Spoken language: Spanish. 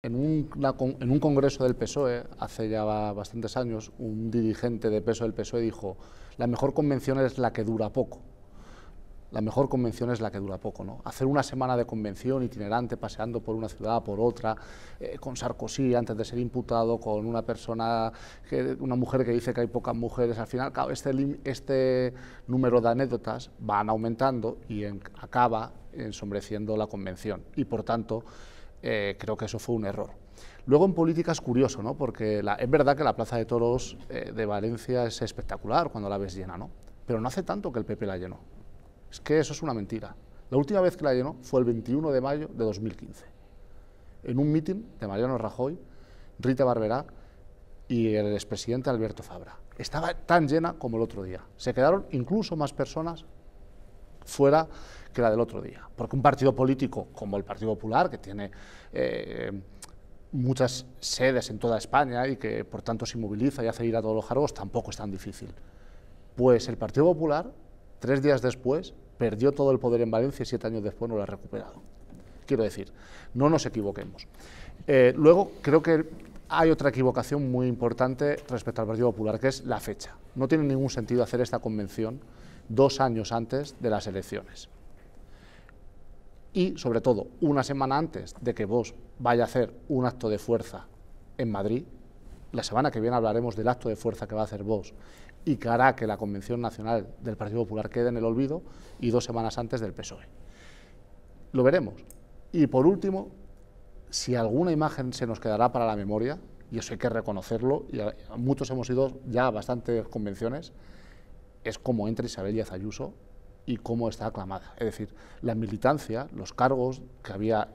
En un, congreso del PSOE, hace ya bastantes años, un dirigente de peso del e, PSOE dijo, la mejor convención es la que dura poco. La mejor convención es la que dura poco, ¿no? Hacer una semana de convención itinerante, paseando por una ciudad, por otra, eh, con Sarkozy antes de ser imputado, con una persona, una mujer que dice que hay pocas mujeres, al final, este, este número de anécdotas van aumentando y acaba ensombreciendo la convención. Y por tanto, eh, creo que eso fue un error. Luego en política es curioso, ¿no? porque la, es verdad que la Plaza de Toros eh, de Valencia es espectacular cuando la ves llena, ¿no? pero no hace tanto que el PP la llenó. Es que eso es una mentira. La última vez que la llenó fue el 21 de mayo de 2015, en un mitin de Mariano Rajoy, Rita Barberá y el expresidente Alberto Fabra. Estaba tan llena como el otro día. Se quedaron incluso más personas fuera que la del otro día. Porque un partido político como el Partido Popular, que tiene eh, muchas sedes en toda España y que por tanto se inmoviliza y hace ir a todos los jargos, tampoco es tan difícil. Pues el Partido Popular, tres días después, perdió todo el poder en Valencia y siete años después no lo ha recuperado. Quiero decir, no nos equivoquemos. Eh, luego, creo que hay otra equivocación muy importante respecto al Partido Popular, que es la fecha. No tiene ningún sentido hacer esta convención dos años antes de las elecciones. Y, sobre todo, una semana antes de que vos vaya a hacer un acto de fuerza en Madrid, la semana que viene hablaremos del acto de fuerza que va a hacer vos y que hará que la Convención Nacional del Partido Popular quede en el olvido y dos semanas antes del PSOE. Lo veremos. Y por último, si alguna imagen se nos quedará para la memoria, y eso hay que reconocerlo, y muchos hemos ido ya a bastantes convenciones, es cómo entra Isabel Díaz Ayuso y cómo está aclamada. Es decir, la militancia, los cargos que había